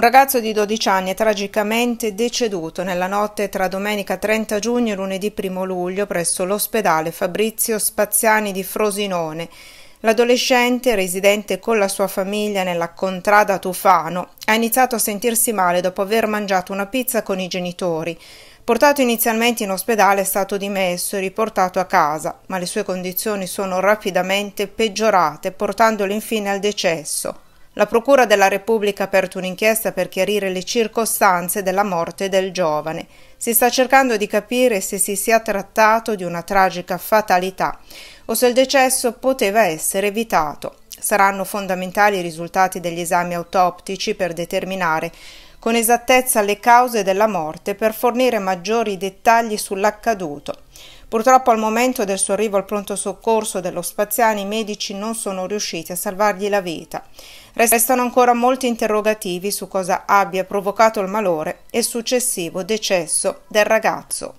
Un ragazzo di 12 anni è tragicamente deceduto nella notte tra domenica 30 giugno e lunedì 1 luglio presso l'ospedale Fabrizio Spaziani di Frosinone. L'adolescente, residente con la sua famiglia nella contrada Tufano, ha iniziato a sentirsi male dopo aver mangiato una pizza con i genitori. Portato inizialmente in ospedale è stato dimesso e riportato a casa, ma le sue condizioni sono rapidamente peggiorate, portandolo infine al decesso. La Procura della Repubblica ha aperto un'inchiesta per chiarire le circostanze della morte del giovane. Si sta cercando di capire se si sia trattato di una tragica fatalità o se il decesso poteva essere evitato. Saranno fondamentali i risultati degli esami autoptici per determinare con esattezza le cause della morte per fornire maggiori dettagli sull'accaduto. Purtroppo al momento del suo arrivo al pronto soccorso dello Spaziani i medici non sono riusciti a salvargli la vita. Restano ancora molti interrogativi su cosa abbia provocato il malore e successivo decesso del ragazzo.